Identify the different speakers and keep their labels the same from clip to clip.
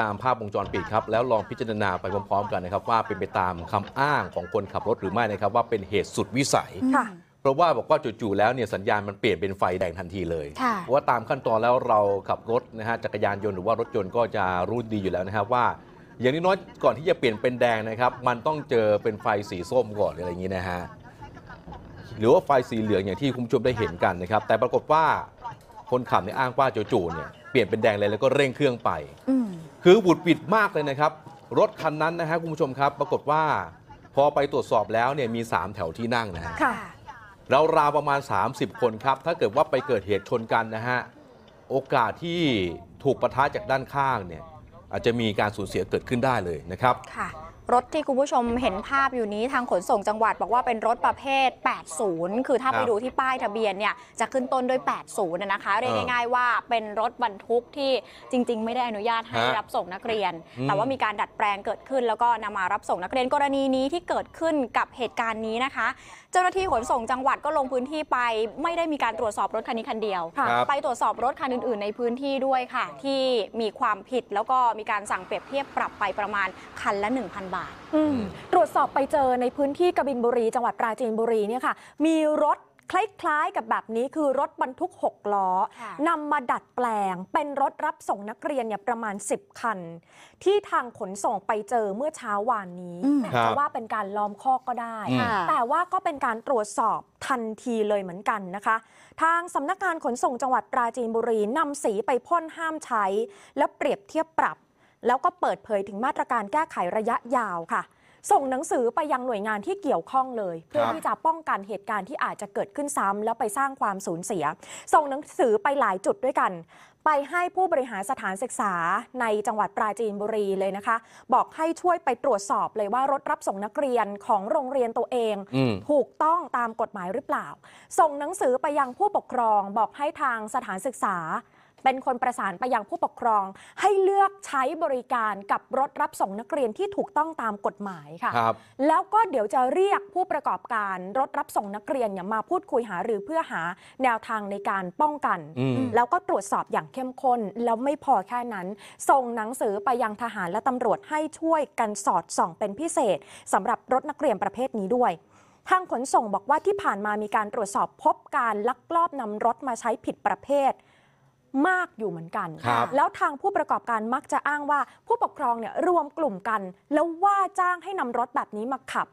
Speaker 1: ตามภาพวงจรปิดครับแล้วลองพิจารณาไปพร้อมๆกันนะครับว่าเป็นไปตามคำอ้างของคนขับรถหรือไม่นะครับว่าเป็นเหตุสุดวิสัยเพราะว่าบอกว่าจู่ๆแล้วเนี่ยสัญญาณมันเปลี่ยนเป็นไฟแดงทันทีเลยเพราะว่าตามขั้นตอนแล้วเราขับรถนะฮะจักรยานยนต์หรือว่ารถยนต์ก็จะรู้ดีอยู่แล้วนะครับ ว่าอย่างน้อยก่อนที่จะเปลี่ยนเป็นแดงนะครับ มันต้องเจอเป็นไฟสีส้มก่อนอะไรอย่างนี้นะฮะหรือว่าไฟสีเหลืองอย่างที่คุณผู้ชมได้เห็นกันนะครับ แต่ปรากฏว่าคนขับเนี่ยอ้างว่าจู่ๆเนี่ยเปลี่ยนเป็นแดงเลยแล้วก็เร่งเครื่องไปคือบุดปิดมากเลยนะครับ รถคันนั้นนะฮะคุณผู้ชมครับ ปรากฏว่าพอไปตรวจสอบแล้วเนี่ยมี 3 แถวที่นั่งนะฮะค่ะแล้ราวประมาณ 30 คนครับ ถ้าเกิดว่าไปเกิดเหตุชนกันนะฮะโอกาสที่ถูกประทะจากด้านข้างเนี่ยอาจจะมีการสูญเสียเกิดขึ้นได้เลยนะครับ
Speaker 2: ค่ะรถที่คุณผู้ชมเห็นภาพอยู่นี้ทางขนส่งจังหวัดบอกว่าเป็นรถประเภท 80 คือถ้าไปดูที่ป้ายทะเบียนเนี่ยจะขึ้นต้นด้วย 80 นะคะเรียกง่าย ๆ ว่าเป็นรถบรรทุกที่จริง ๆ ไม่ได้อนุญาตให้รับส่งนักเรียน แต่ว่ามีการดัดแปลงเกิดขึ้น แล้วก็นำมารับส่งนักเรียนกรณีนี้ที่เกิดขึ้นกับเหตุการณ์นี้นะคะ เจ้าหน้าที่ขนส่งจังหวัดก็ลงพื้นที่ไป ไม่ได้มีการตรวจสอบรถคันนี้คันเดียวไปตรวจสอบรถคันอื่นๆ ในพื้นที่ด้วยค่ะ ที่มีความผิดแล้วก็มีการสั่งเปรียบเทียบปรับไปประมาณคันละ1,000บาทาท
Speaker 3: ตรวจสอบไปเจอในพื้นที่กบินบุรี จังหวัดปราจีนบุรีเนี่ยค่ะมีรถคล้ายๆ กับแบบนี้คือรถบรรทุก 6 ล้อนำมาดัดแปลงเป็นรถรับส่งนักเรียนเนี่ยประมาณ 10 คัน ที่ทางขนส่งไปเจอเมื่อเช้าวานนี้จะว่าเป็นการล้อมข้อกก็ได้แต่ว่าก็เป็นการตรวจสอบทันทีเลยเหมือนกันนะคะ ทางสำนักงานขนส่งจังหวัดปราจีนบุรีนำสีไปพ่นห้ามใช้ และเปรียบเทียบปรับแล้วก็เปิดเผยถึงมาตรการแก้ไขระยะยาวค่ะ ส่งหนังสือไปยังหน่วยงานที่เกี่ยวข้องเลย เพื่อที่จะป้องกันเหตุการณ์ที่อาจจะเกิดขึ้นซ้ำแล้วไปสร้างความสูญเสีย ส่งหนังสือไปหลายจุดด้วยกัน ไปให้ผู้บริหารสถานศึกษาในจังหวัดปราจีนบุรีเลยนะคะ บอกให้ช่วยไปตรวจสอบเลยว่ารถรับส่งนักเรียนของโรงเรียนตัวเองอถูกต้องตามกฎหมายหรือเปล่า ส่งหนังสือไปยังผู้ปกครอง บอกให้ทางสถานศึกษาเป็นคนประสานไปยังผู้ปกครอง ให้เลือกใช้บริการกับรถรับส่งนักเรียนที่ถูกต้องตามกฎหมายค่ะคแล้วก็เดี๋ยวจะเรียกผู้ประกอบการรถรับส่งนักเรียนเนี่ยมาพูดคุยหาหรือเพื่อหาแนวทางในการป้องกัน แล้วก็ตรวจสอบอย่างเข้มข้น แล้วไม่พอแค่นั้น ส่งหนังสือไปยังทหารและตำรวจให้ช่วยกันสอดส่องเป็นพิเศษสำหรับรถนักเรียนประเภทนี้ด้วย ทางขนส่งบอกว่าที่ผ่านมามีการตรวจสอบพบการลักลอบนำรถมาใช้ผิดประเภทมากอยู่เหมือนกัน แล้วทางผู้ประกอบการมักจะอ้างว่า ผู้ปกครองเนี่ยรวมกลุ่มกัน แล้วว่าจ้างให้นำรถแบบนี้มาขับ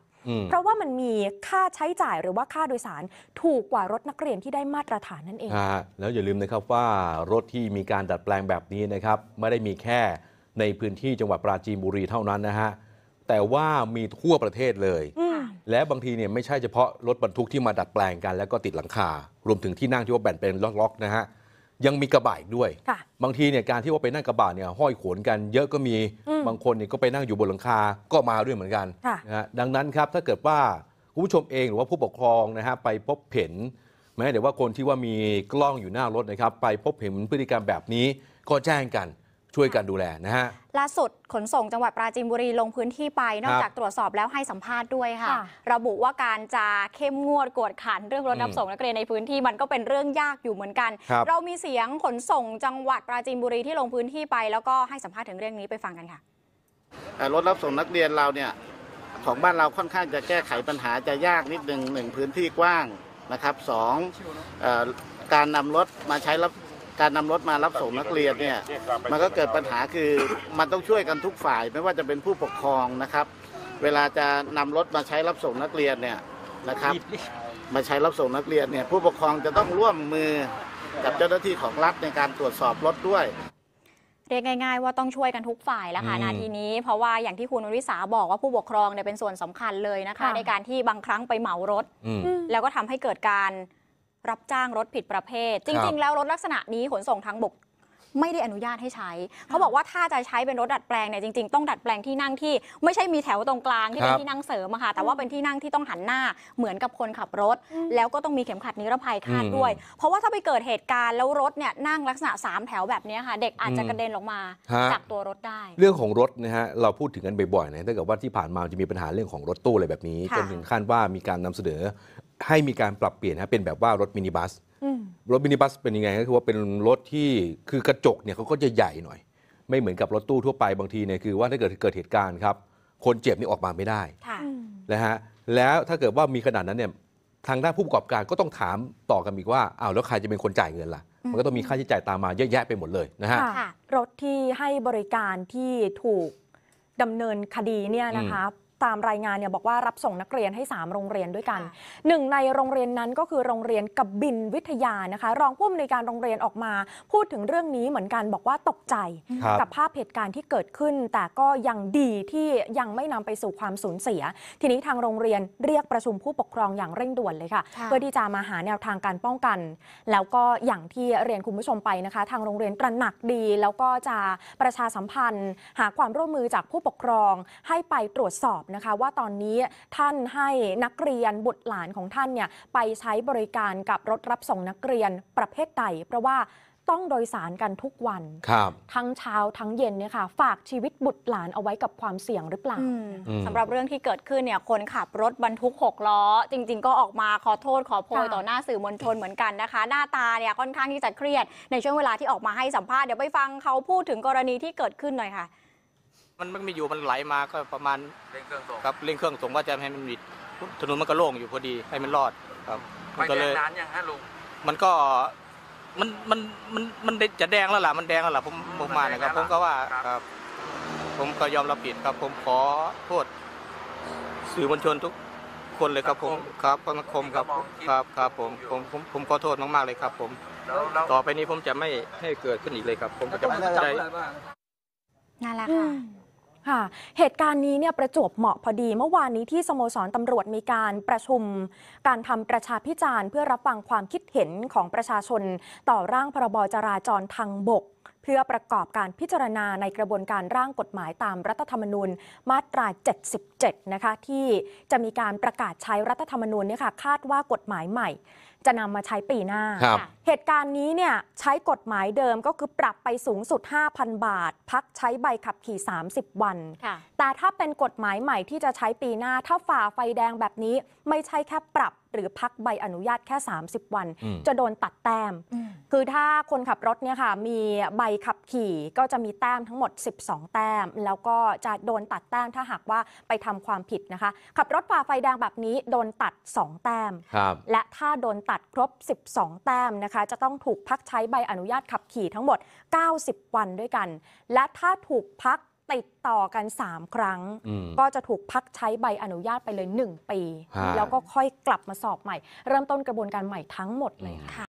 Speaker 3: เพราะว่ามันมีค่าใช้จ่ายหรือว่าค่าโดยสารถูกกว่ารถนักเรียนที่ได้มาตรฐานนั่นเอง
Speaker 1: แล้วอย่าลืมนะครับว่ารถที่มีการดัดแปลงแบบนี้นะครับ ไม่ได้มีแค่ในพื้นที่จังหวัดปราจีนบุรีเท่านั้นนะฮะ แต่ว่ามีทั่วประเทศเลย และบางทีเนี่ยไม่ใช่เฉพาะรถบรรทุกที่มาดัดแปลงกันแล้วก็ติดหลังคา รวมถึงที่นั่งที่ว่าแบ่งเป็นล็อกๆ นะฮะยังมีกระบะอีกด้วย บางทีเนี่ยการที่ว่าไปนั่งกระบะเนี่ยห้อยโขนกันเยอะก็มี บางคนเนี่ยก็ไปนั่งอยู่บนหลังคา ก็มาด้วยเหมือนกันะนะฮะดังนั้นครับ ถ้าเกิดว่าคุณผู้ชมเองหรือว่าผู้ปกครองนะฮะไปพบเห็น แม้แต่ว่าคนที่ว่ามีกล้องอยู่หน้ารถนะครับ ไปพบเห็นพฤติกรรมแบบนี้ ก็แจ้งกันช่วยกันดูแลนะฮะ
Speaker 2: ล่าสุดขนส่งจังหวัดปราจีนบุรี ลงพื้นที่ไป นอกจากตรวจสอบแล้วให้สัมภาษณ์ด้วยค่ะระบุว่าการจะเข้มงวดกวดขัน เรื่องรถรับส่งนักเรียนในพื้นที่มันก็เป็นเรื่องยากอยู่เหมือนกัน เรามีเสียงขนส่งจังหวัดปราจีนบุรีที่ลงพื้นที่ไป แล้วก็ให้สัมภาษณ์ถึงเรื่องนี้ไปฟังกันค่ะ
Speaker 1: รถรับส่งนักเรียนเราเนี่ยของบ้านเราค่อนข้างจะแก้ไขปัญหาจะยากนิดหนึ่งหนึ่งพื้นที่กว้างนะครับสองการนำรถมาใช้รับการนำรถมารับส่งนักเรียนเนี่ยมันก็เกิดปัญหาคือมันต้องช่วยกันทุกฝ่ายไม่ว่าจะเป็นผู้ปกครองนะครับ เวลาจะนำรถมาใช้รับส่งนักเรียนเนี่ยนะครับ มาใช้รับส่งนักเรียนเนี่ยผู้ปกครองจะต้องร่วมมือกับเจ้าหน้าที่ของรัฐในการตรวจสอบรถด้วย
Speaker 2: เรียกง่าย ๆ ว่าต้องช่วยกันทุกฝ่ายแล้วค่ะนาทีนี้ เพราะว่าอย่างที่คุณวิสาบอกว่าผู้ปกครองเนี่ยเป็นส่วนสำคัญเลยนะคะคะ ในการที่บางครั้งไปเหมารถ แล้วก็ทำให้เกิดการรับจ้างรถผิดประเภท จริง ๆแล้วรถลักษณะนี้ขนส่งทางบกไม่ได้อนุญาตให้ใช้เขาบอกว่าถ้าจะใช้เป็นรถดัดแปลงเนี่ยจริง ๆต้อง ดัดแปลงที่นั่งที่ไม่ใช่มีแถวตรงกลางที่เป็นที่นั่งเสริมอะค่ะแต่ว่าเป็นที่นั่งที่ต้องหันหน้า เหมือนกับคนขับรถ แล้วก็ต้องมีเข็มขัดนิรภัยคาดด้วย เพราะว่าถ้าไปเกิดเหตุการณ์แล้วรถเนี่ยนั่งลักษณะสามแถวแบบนี้ค่ะเด็กอาจจะกระเด็นลงมาจากตัวรถได้
Speaker 1: เรื่องของรถนะฮะเราพูดถึงกันบ่อยๆนะถ้าเกิดว่าที่ผ่านมาจะมีปัญหาเรื่องของรถตู้อะไรแบบนี้ จนถึงขั้นว่ามีการนำเสนอ ให้มีการปรับเปลี่ยนนะเป็นแบบว่ารถมินิบัสรถมินิบัสเป็นยังไงก็คือว่าเป็นรถที่คือกระจกเนี่ยเขาก็จะใหญ่หน่อย ไม่เหมือนกับรถตู้ทั่วไปบางทีเนี่ย คือว่าถ้าเกิดเกิดเหตุการณ์ครับ คนเจ็บนี่ออกมาไม่ได้นะฮะแล้วถ้าเกิดว่ามีขนาดนั้นเนี่ย ทางด้านผู้ประกอบการก็ต้องถามต่อกันอีกว่าอ้าวแล้วใครจะเป็นคนจ่ายเงินล่ะมันก็ต้องมีค่าใช้จ่ายตามมาเยอะแยะไปหมดเลยนะฮะ
Speaker 3: รถที่ให้บริการที่ถูกดำเนินคดีเนี่ยนะคะตามรายงานเนี่ยบอกว่ารับส่งนักเรียนให้ 3 โรงเรียนด้วยกันหนึ่งในโรงเรียนนั้นก็คือโรงเรียนกบินวิทยานะคะ รองผู้อำนวยการโรงเรียนออกมาพูดถึงเรื่องนี้เหมือนกันบอกว่าตกใจกับภาพเหตุการณ์ที่เกิดขึ้น แต่ก็ยังดีที่ยังไม่นำไปสู่ความสูญเสีย ทีนี้ทางโรงเรียนเรียกประชุมผู้ปกครองอย่างเร่งด่วนเลยค่ะค่ะเพื่อที่จะมาหาแนวทางการป้องกัน แล้วก็อย่างที่เรียนคุณผู้ชมไปนะคะ ทางโรงเรียนตระหนักดีแล้วก็จะประชาสัมพันธ์ หาความร่วมมือจากผู้ปกครองให้ไปตรวจสอบนะคะว่าตอนนี้ท่านให้นักเรียนบุตรหลานของท่านเนี่ยไปใช้บริการกับรถรับส่งนักเรียนประเภทใดเพราะว่าต้องโดยสารกันทุกวันทั้งเช้าทั้งเย็นเนี่ยค่ะฝากชีวิตบุตรหลานเอาไว้กับความเสี่ยงหรือเปล่าสำหรับเรื่องที่เกิดขึ้นเนี่ยคนขับรถบรรท
Speaker 2: ุก6ล้อ จริง ๆก็ออกมาขอโทษขอโพยต่อหน้าสื่อมวลชนเหมือนกันนะคะหน้าตาเนี่ยค่อนข้างที่จะเครียด ในช่วงเวลาที่ออกมาให้สัมภาษณ์เดี๋ยวไปฟังเขาพูดถึงกรณีที่เกิดขึ้นหน่อยค่ะ
Speaker 1: มันไม่อยู่มันไหลมาก็ประมาณเร่งเครื่องส่งครับเร่งเครื่องส่งว่าจะให้มันบิดถนนมันก็โล่งอยู่พอดีให้มันรอด ครับก็เลยนานยังฮะลุงมันก็มันมันมันมันจะแดงแล้วล่ะมันแดงแล้วล่ะ ผมผมมานะครับผมก็ว่าครับ ผมก็ยอมรับผิดครับผมขอโทษสื่อมวลชนทุกคนเลยครับ ผมครับนักคมครับครับครับผมผมผมขอโทษมากๆเลยครับ ผม ต่อไปนี้ผมจะไม่ให้เกิดขึ้นอีกเลยครับ ผมจะไม่ใจ
Speaker 3: น่นแหละค่ะค่ะเหตุการณ์นี้เนี่ยประจวบเหมาะพอดีเมื่อวานนี้ที่สโมสรตำรวจมีการประชุม การทำประชาพิจารณ์เพื่อรับฟังความคิดเห็นของประชาชนต่อร่างพรบจราจรทางบก เพื่อประกอบการพิจารณาในกระบวนการร่างกฎหมายตามรัฐธรรมนูญ มาตรา 77 นะคะที่จะมีการประกาศใช้รัฐธรรมนูญเนี่ยค่ะคาดว่ากฎหมายใหม่จะนำมาใช้ปีหน้า เหตุการณ์นี้เนี่ยใช้กฎหมายเดิมก็คือปรับไปสูงสุด 5,000 บาท พักใช้ใบขับขี่ 30 วัน แต่ถ้าเป็นกฎหมายใหม่ที่จะใช้ปีหน้า ถ้าฝ่าไฟแดงแบบนี้ไม่ใช่แค่ปรับหรือพักใบอนุญาตแค่ 30 วัน จะโดนตัดแต้ม คือถ้าคนขับรถเนี่ยค่ะมีใบขับขี่ก็จะมีแต้มทั้งหมด 12 แต้ม แล้วก็จะโดนตัดแต้มถ้าหากว่าไปทำความผิดนะคะ ขับรถฝ่าไฟแดงแบบนี้ โดนตัด 2 แต้มและถ้าโดนตัดครบ 12 แต้มนะคะ จะต้องถูกพักใช้ใบอนุญาตขับขี่ทั้งหมด 90 วันด้วยกัน และถ้าถูกพักติดต่อกัน 3 ครั้ง ก็จะถูกพักใช้ใบอนุญาตไปเลย 1 ปี แล้วก็ค่อยกลับมาสอบใหม่ เริ่มต้นกระบวนการใหม่ทั้งหมดเลยค่ะ